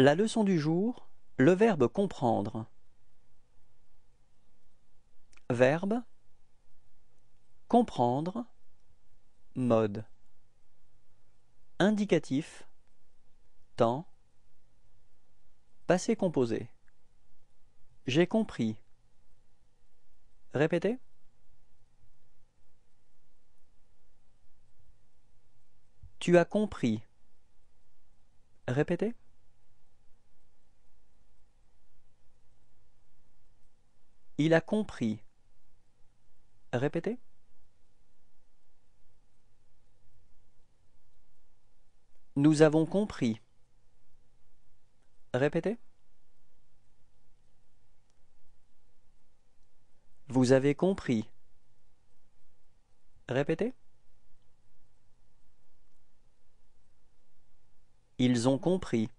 La leçon du jour, le verbe comprendre. Verbe comprendre mode indicatif temps passé composé J'ai compris. Répétez. Tu as compris. Répétez. Il a compris. Répétez. Nous avons compris. Répétez. Vous avez compris. Répétez. Ils ont compris.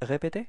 Répétez.